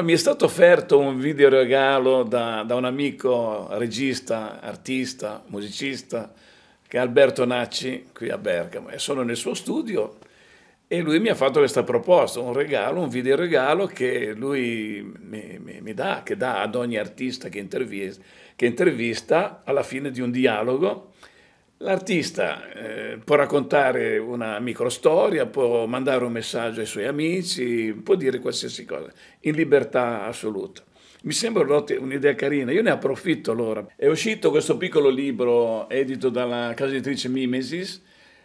Mi è stato offerto un video regalo da, da un amico regista, artista, musicista, che è Alberto Nacci, qui a Bergamo, e sono nel suo studio e lui mi ha fatto questa proposta, un regalo, un video regalo che lui mi, mi, mi dà, che dà ad ogni artista che intervista, che intervista alla fine di un dialogo L'artista eh, può raccontare una microstoria, può mandare un messaggio ai suoi amici, può dire qualsiasi cosa, in libertà assoluta. Mi sembra un'idea carina, io ne approfitto allora. È uscito questo piccolo libro edito dalla casa editrice Mimesis,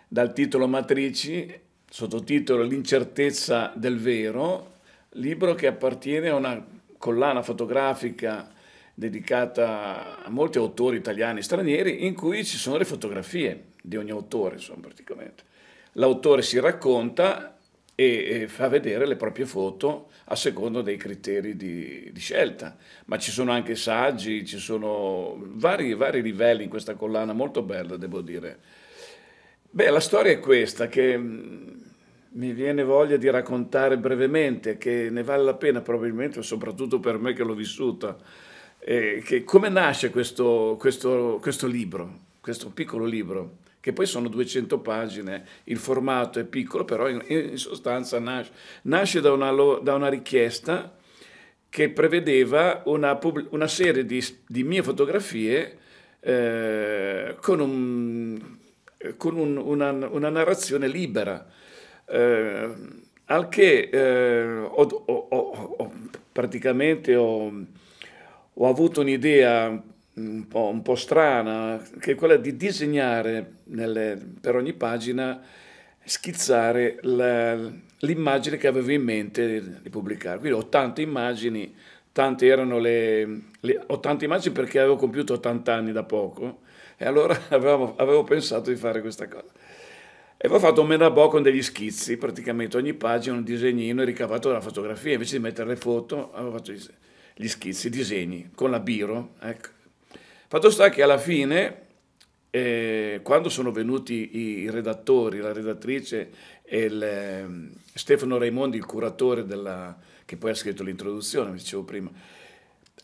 dal titolo Matrici, sottotitolo L'incertezza del vero, libro che appartiene a una collana fotografica dedicata a molti autori italiani e stranieri in cui ci sono le fotografie di ogni autore, insomma, praticamente. L'autore si racconta e, fa vedere le proprie foto a secondo dei criteri di, di scelta, ma ci sono anche saggi, ci sono vari, vari livelli in questa collana, molto bella, devo dire. Beh, la storia è questa, che mm, mi viene voglia di raccontare brevemente, che ne vale la pena probabilmente, soprattutto per me che l'ho vissuta, eh, che, come nasce questo, questo, questo libro, questo piccolo libro, che poi sono 200 pagine, il formato è piccolo, però in, in sostanza nasce, nasce da, una, da, una, richiesta che prevedeva una, una serie di, di, mie fotografie eh, con, un, con un, una, una, narrazione libera. Eh, al che eh, ho, ho, ho, praticamente ho ho avuto un'idea un po', un po', strana, che è quella di disegnare nelle, per ogni pagina, schizzare l'immagine che avevo in mente di pubblicare. Quindi ho tante immagini, tante erano le, le tante immagini perché avevo compiuto 80 anni da poco e allora avevo, avevo pensato di fare questa cosa. E poi ho fatto un menabò con degli schizzi, praticamente ogni pagina un disegnino ricavato dalla fotografia, invece di mettere le foto avevo fatto gli schizzi gli schizzi, i disegni, con la Biro. Ecco. Fatto sta che alla fine, eh, quando sono venuti i redattori, la redattrice e il, eh, Stefano Raimondi, il curatore della, che poi ha scritto l'introduzione, vi dicevo prima,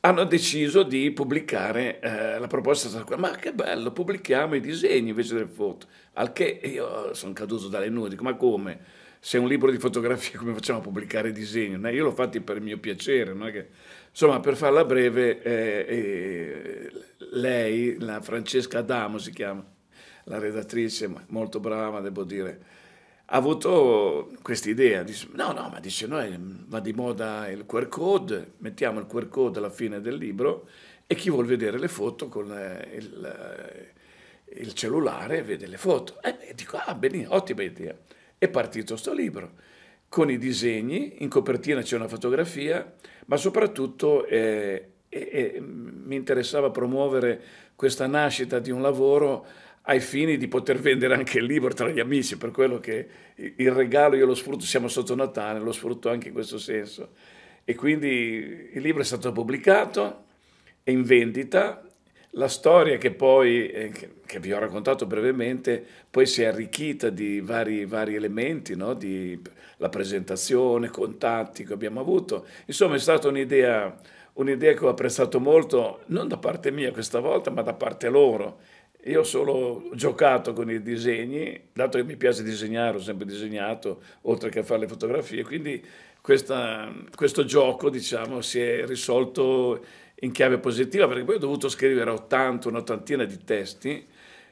hanno deciso di pubblicare eh, la proposta. Ma che bello, pubblichiamo i disegni invece delle foto. Al che io eh, sono caduto dalle nuvole, dico ma come? Se è un libro di fotografia come facciamo a pubblicare i disegni? No, io l'ho fatti per il mio piacere, no? che, insomma per farla breve, eh, eh, lei, la Francesca Adamo si chiama, la redattrice, molto brava devo dire, ha avuto questa idea, dice, no, no, ma dice, noi va di moda il QR code, mettiamo il QR code alla fine del libro e chi vuol vedere le foto con eh, il, eh, il cellulare vede le foto. E dico, ah, benissimo, ottima idea. È partito sto libro, con i disegni, in copertina c'è una fotografia, ma soprattutto eh, eh, mi interessava promuovere questa nascita di un lavoro ai fini di poter vendere anche il libro tra gli amici, per quello che il regalo io lo sfrutto, siamo sotto Natale, lo sfrutto anche in questo senso. E quindi il libro è stato pubblicato, è in vendita, la storia che poi, eh, che vi ho raccontato brevemente, poi si è arricchita di vari, vari elementi, no? di la presentazione, contatti che abbiamo avuto. Insomma è stata un'idea un che ho apprezzato molto, non da parte mia questa volta, ma da parte loro io ho solo giocato con i disegni, dato che mi piace disegnare, ho sempre disegnato, oltre che a fare le fotografie, quindi questa, questo gioco diciamo, si è risolto in chiave positiva, perché poi ho dovuto scrivere 80, un'ottantina di testi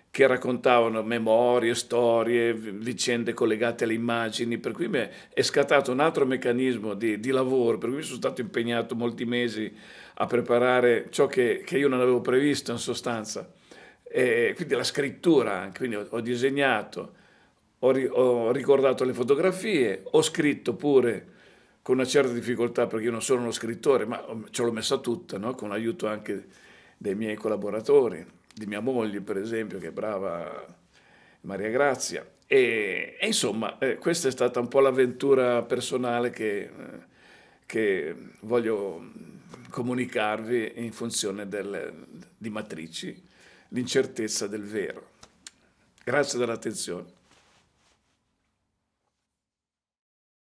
che raccontavano memorie, storie, vicende collegate alle immagini, per cui è scattato un altro meccanismo di, di lavoro, per cui sono stato impegnato molti mesi a preparare ciò che, che io non avevo previsto in sostanza. E quindi la scrittura, quindi ho, ho disegnato, ho, ho, ricordato le fotografie, ho scritto pure con una certa difficoltà perché io non sono uno scrittore, ma ce l'ho messa tutta, no? con l'aiuto anche dei miei collaboratori, di mia moglie per esempio, che è brava Maria Grazia. E, e insomma, eh, questa è stata un po' l'avventura personale che, eh, che voglio comunicarvi in funzione del, di matrici l'incertezza del vero. Grazie dell'attenzione.